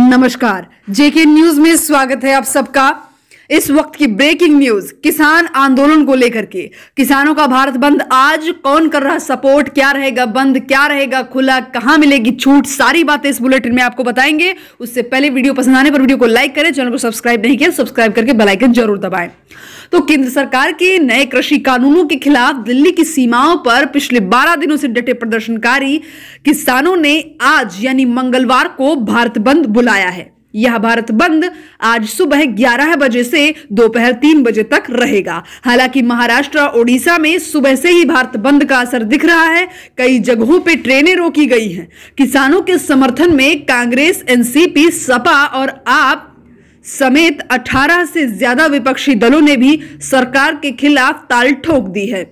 नमस्कार जेके न्यूज में स्वागत है आप सबका इस वक्त की ब्रेकिंग न्यूज किसान आंदोलन को लेकर के किसानों का भारत बंद आज कौन कर रहा सपोर्ट क्या रहेगा बंद क्या रहेगा खुला कहां मिलेगी छूट सारी बातें इस बुलेटिन में आपको बताएंगे उससे पहले वीडियो पसंद आने पर वीडियो को लाइक करें चैनल को सब्सक्राइब नहीं किया सब्सक्राइब करके बेलाइकन जरूर दबाएं तो केंद्र सरकार के नए कृषि कानूनों के खिलाफ दिल्ली की सीमाओं पर पिछले बारह दिनों से डटे प्रदर्शनकारी किसानों ने आज यानी मंगलवार को भारत बंद बुलाया है यह भारत बंद आज सुबह 11 बजे से दोपहर 3 बजे तक रहेगा हालांकि महाराष्ट्र ओडिशा में सुबह से ही भारत बंद का असर दिख रहा है कई जगहों पर ट्रेनें रोकी गई हैं किसानों के समर्थन में कांग्रेस एनसीपी सपा और आप समेत 18 से ज्यादा विपक्षी दलों ने भी सरकार के खिलाफ ताल ठोक दी है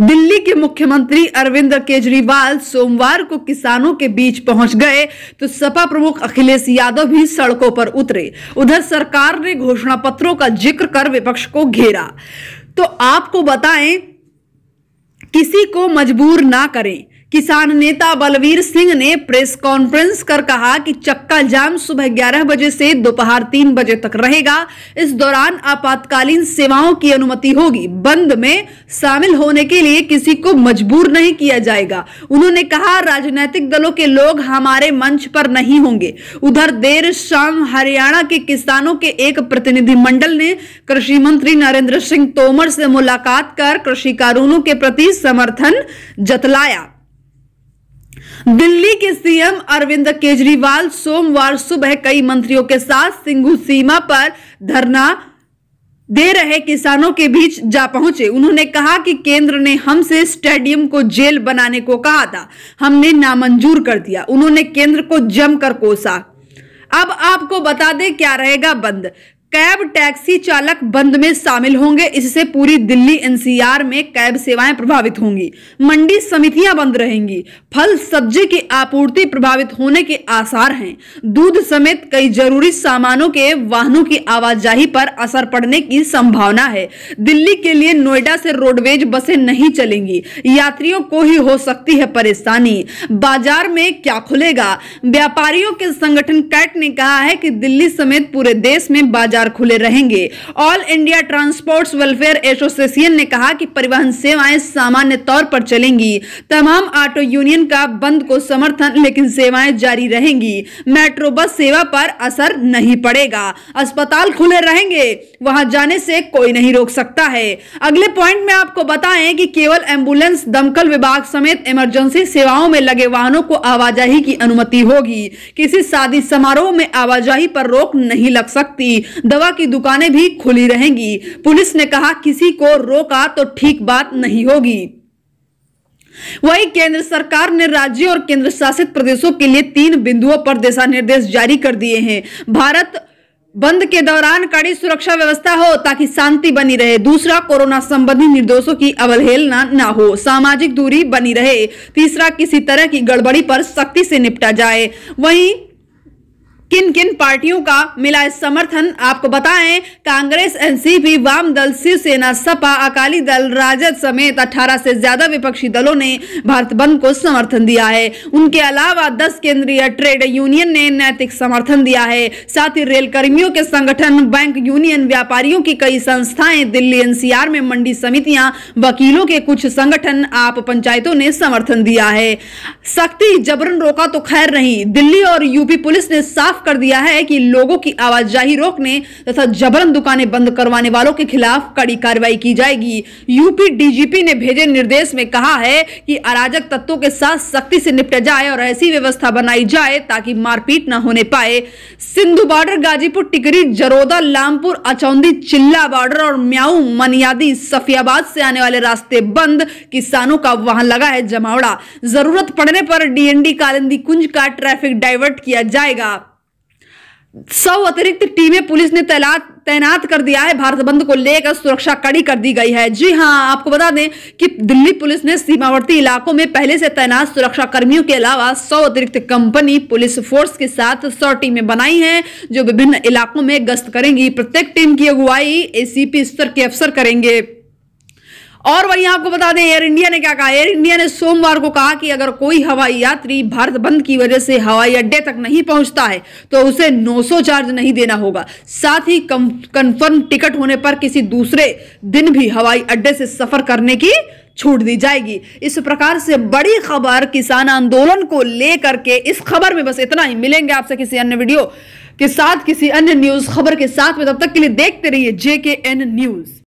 दिल्ली के मुख्यमंत्री अरविंद केजरीवाल सोमवार को किसानों के बीच पहुंच गए तो सपा प्रमुख अखिलेश यादव भी सड़कों पर उतरे उधर सरकार ने घोषणा पत्रों का जिक्र कर विपक्ष को घेरा तो आपको बताएं किसी को मजबूर ना करें किसान नेता बलवीर सिंह ने प्रेस कॉन्फ्रेंस कर कहा कि चक्का जाम सुबह 11 बजे से दोपहर 3 बजे तक रहेगा इस दौरान आपातकालीन सेवाओं की अनुमति होगी बंद में शामिल होने के लिए किसी को मजबूर नहीं किया जाएगा उन्होंने कहा राजनीतिक दलों के लोग हमारे मंच पर नहीं होंगे उधर देर शाम हरियाणा के किसानों के एक प्रतिनिधिमंडल ने कृषि मंत्री नरेंद्र सिंह तोमर से मुलाकात कर कृषि कानूनों के प्रति समर्थन जतलाया दिल्ली के सीएम अरविंद केजरीवाल सोमवार सुबह कई मंत्रियों के साथ सिंघू सीमा पर धरना दे रहे किसानों के बीच जा पहुंचे उन्होंने कहा कि केंद्र ने हमसे स्टेडियम को जेल बनाने को कहा था हमने नामंजूर कर दिया उन्होंने केंद्र को जमकर कोसा अब आपको बता दे क्या रहेगा बंद कैब टैक्सी चालक बंद में शामिल होंगे इससे पूरी दिल्ली एनसीआर में कैब सेवाएं प्रभावित होंगी मंडी समितियां बंद रहेंगी फल सब्जी की आपूर्ति प्रभावित होने के आसार हैं दूध समेत कई जरूरी सामानों के वाहनों की आवाजाही पर असर पड़ने की संभावना है दिल्ली के लिए नोएडा से रोडवेज बसें नहीं चलेंगी यात्रियों को ही हो सकती है परेशानी बाजार में क्या खुलेगा व्यापारियों के संगठन कैट ने कहा है की दिल्ली समेत पूरे देश में बाजार बाजार खुले रहेंगे all India transport welfare association ने कहा की परिवहन सेवाएं सामान्य तौर पर चलेंगी तमाम ऑटो यूनियन का बंद को समर्थन लेकिन सेवाएं जारी रहेंगी मेट्रो बस सेवा पर असर नहीं पड़ेगा अस्पताल खुले रहेंगे वहां जाने से कोई नहीं रोक सकता है अगले पॉइंट में आपको बताएं कि केवल एम्बुलेंस दमकल विभाग समेत इमरजेंसी सेवाओं में लगे वाहनों को आवाजाही की अनुमति होगी किसी शादी समारोह में आवाजाही पर रोक नहीं लग सकती दवा की दुकानें भी खुली रहेंगी पुलिस ने कहा किसी को रोका तो ठीक बात नहीं होगी वही केंद्र सरकार ने राज्यों और केंद्र शासित प्रदेशों के लिए तीन बिंदुओं पर दिशा निर्देश जारी कर दिए हैं भारत बंद के दौरान कड़ी सुरक्षा व्यवस्था हो ताकि शांति बनी रहे दूसरा कोरोना संबंधी निर्देशों की अवहेलना ना हो सामाजिक दूरी बनी रहे तीसरा किसी तरह की गड़बड़ी पर सख्ती से निपटा जाए वहीं किन किन पार्टियों का मिला समर्थन आपको बताएं कांग्रेस एनसीपी वाम दल शिवसेना सपा अकाली दल राजद समेत 18 से ज्यादा विपक्षी दलों ने भारत बंद को समर्थन दिया है उनके अलावा 10 केंद्रीय ट्रेड यूनियन ने नैतिक समर्थन दिया है साथ ही रेल कर्मियों के संगठन बैंक यूनियन व्यापारियों की कई संस्थाएं दिल्ली एनसीआर में मंडी समितियां वकीलों के कुछ संगठन आप पंचायतों ने समर्थन दिया है सख्ती जबरन रोका तो खैर नहीं दिल्ली और यूपी पुलिस ने साफ कर दिया है कि लोगों की आवाजाही रोकने तथा जबरन दुकानें बंद करवाने वालों के खिलाफ कड़ी कार्रवाई की जाएगी यूपी डीजीपी ने भेजे निर्देश में कहा है कि अराजक तत्वों के साथ सख्ती से निपटा जाए और ऐसी व्यवस्था बनाई जाए ताकि मारपीट न होने पाए सिंधु बॉर्डर गाजीपुर टिकरी जरोदा लामपुर अचौंदी चिल्ला बॉर्डर और म्याऊ मनियादी सफियाबाद से आने वाले रास्ते बंद किसानों का वहां लगा है जमावड़ा जरूरत पड़ने पर डीएनडी कालिंदी कुंज का ट्रैफिक डाइवर्ट किया जाएगा सौ अतिरिक्त टीमें पुलिस ने तैनात तैनात कर दिया है भारत बंद को लेकर सुरक्षा कड़ी कर दी गई है जी हां आपको बता दें कि दिल्ली पुलिस ने सीमावर्ती इलाकों में पहले से तैनात सुरक्षा कर्मियों के अलावा सौ अतिरिक्त कंपनी पुलिस फोर्स के साथ सौ टीमें बनाई हैं जो विभिन्न इलाकों में गश्त करेंगी प्रत्येक टीम की अगुवाई एसीपी स्तर के अफसर करेंगे और वहीं आपको बता दें एयर इंडिया ने क्या कहा एयर इंडिया ने सोमवार को कहा कि अगर कोई हवाई यात्री भारत बंद की वजह से हवाई अड्डे तक नहीं पहुंचता है तो उसे 900 चार्ज नहीं देना होगा साथ ही कंफर्म टिकट होने पर किसी दूसरे दिन भी हवाई अड्डे से सफर करने की छूट दी जाएगी इस प्रकार से बड़ी खबर किसान आंदोलन को लेकर के इस खबर में बस इतना ही मिलेंगे आपसे किसी अन्य वीडियो के साथ किसी अन्य न्यूज खबर के साथ में तब तक के लिए देखते रहिए जेके एन न्यूज़